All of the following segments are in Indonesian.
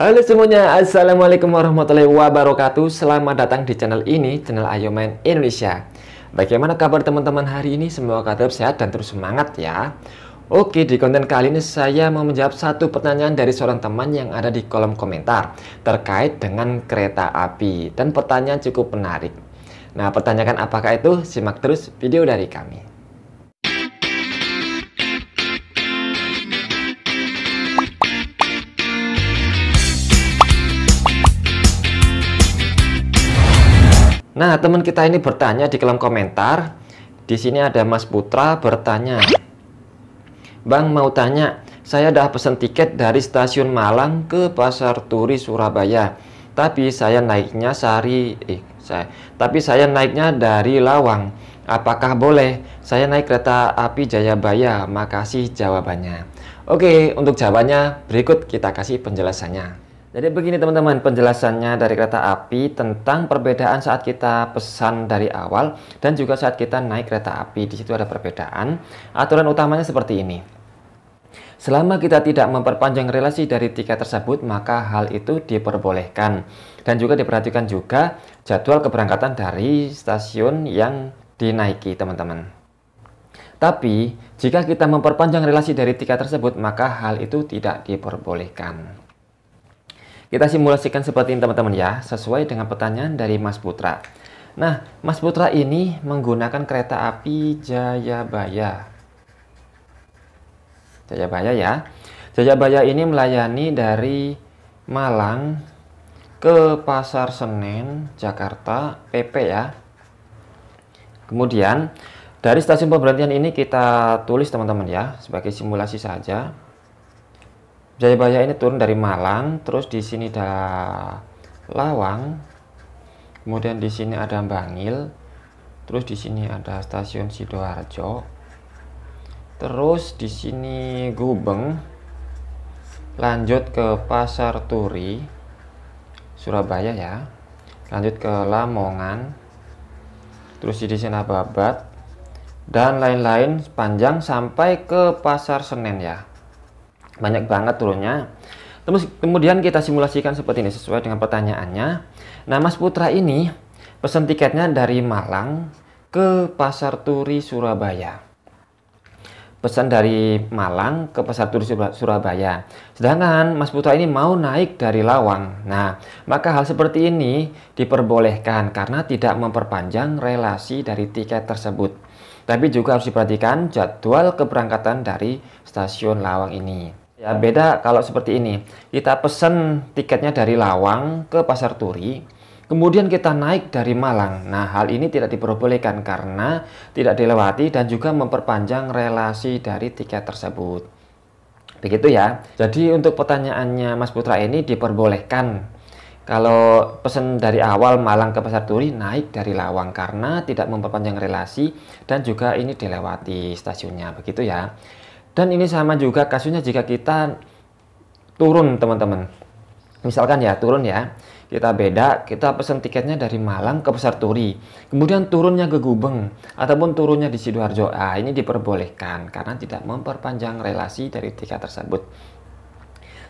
Halo semuanya, Assalamualaikum warahmatullahi wabarakatuh Selamat datang di channel ini, channel Ayoman Indonesia Bagaimana kabar teman-teman hari ini? Semoga tetap sehat dan terus semangat ya Oke, di konten kali ini saya mau menjawab satu pertanyaan dari seorang teman yang ada di kolom komentar Terkait dengan kereta api Dan pertanyaan cukup menarik Nah, pertanyaan apakah itu? Simak terus video dari kami Nah, teman kita ini bertanya di kolom komentar. Di sini ada Mas Putra bertanya. Bang mau tanya, saya dah pesan tiket dari stasiun Malang ke Pasar Turi Surabaya. Tapi saya naiknya sari eh saya. Tapi saya naiknya dari Lawang. Apakah boleh saya naik kereta api Jayabaya? Makasih jawabannya. Oke, untuk jawabannya berikut kita kasih penjelasannya. Jadi begini teman-teman penjelasannya dari kereta api tentang perbedaan saat kita pesan dari awal dan juga saat kita naik kereta api. Di situ ada perbedaan. Aturan utamanya seperti ini. Selama kita tidak memperpanjang relasi dari tiket tersebut, maka hal itu diperbolehkan. Dan juga diperhatikan juga jadwal keberangkatan dari stasiun yang dinaiki teman-teman. Tapi, jika kita memperpanjang relasi dari tiket tersebut, maka hal itu tidak diperbolehkan. Kita simulasikan seperti ini teman-teman ya, sesuai dengan pertanyaan dari Mas Putra. Nah, Mas Putra ini menggunakan kereta api Jayabaya. Jayabaya ya. Jayabaya ini melayani dari Malang ke Pasar Senen, Jakarta, PP ya. Kemudian dari stasiun pemberhentian ini kita tulis teman-teman ya sebagai simulasi saja. Jayabaya ini turun dari Malang, terus di sini ada Lawang, kemudian di sini ada Bangil, terus di sini ada stasiun Sidoarjo, terus di sini Gubeng, lanjut ke Pasar Turi, Surabaya ya, lanjut ke Lamongan, terus di sini Babat, dan lain-lain sepanjang sampai ke Pasar Senen ya banyak banget turunnya. kemudian kita simulasikan seperti ini sesuai dengan pertanyaannya. Nah, Mas Putra ini pesan tiketnya dari Malang ke Pasar Turi Surabaya. Pesan dari Malang ke Pasar Turi Surabaya. Sedangkan Mas Putra ini mau naik dari Lawang. Nah, maka hal seperti ini diperbolehkan karena tidak memperpanjang relasi dari tiket tersebut. Tapi juga harus diperhatikan jadwal keberangkatan dari stasiun Lawang ini. Ya, beda kalau seperti ini. Kita pesen tiketnya dari Lawang ke Pasar Turi, kemudian kita naik dari Malang. Nah, hal ini tidak diperbolehkan karena tidak dilewati dan juga memperpanjang relasi dari tiket tersebut. Begitu ya. Jadi untuk pertanyaannya Mas Putra ini diperbolehkan kalau pesan dari awal Malang ke Pasar Turi naik dari Lawang karena tidak memperpanjang relasi dan juga ini dilewati stasiunnya begitu ya. Dan ini sama juga kasusnya jika kita turun teman-teman. Misalkan ya turun ya, kita beda, kita pesan tiketnya dari Malang ke Pasar Turi. Kemudian turunnya ke Gubeng ataupun turunnya di Sidoarjo. Ah, ini diperbolehkan karena tidak memperpanjang relasi dari tiket tersebut.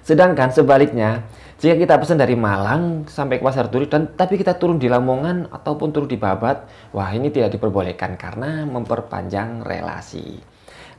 Sedangkan sebaliknya, jika kita pesan dari Malang sampai ke Pasar Turi dan tapi kita turun di Lamongan ataupun turun di Babat, wah ini tidak diperbolehkan karena memperpanjang relasi.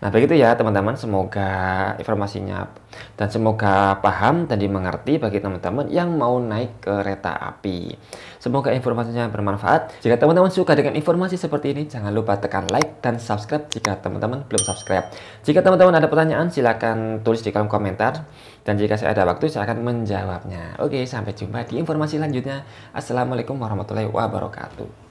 Nah begitu ya teman-teman, semoga informasinya dan semoga paham dan dimengerti bagi teman-teman yang mau naik kereta api. Semoga informasinya bermanfaat. Jika teman-teman suka dengan informasi seperti ini, jangan lupa tekan like dan subscribe jika teman-teman belum subscribe. Jika teman-teman ada pertanyaan, silakan tulis di kolom komentar. Dan jika saya ada waktu, saya akan menjawabnya. Oke, sampai jumpa di informasi selanjutnya. Assalamualaikum warahmatullahi wabarakatuh.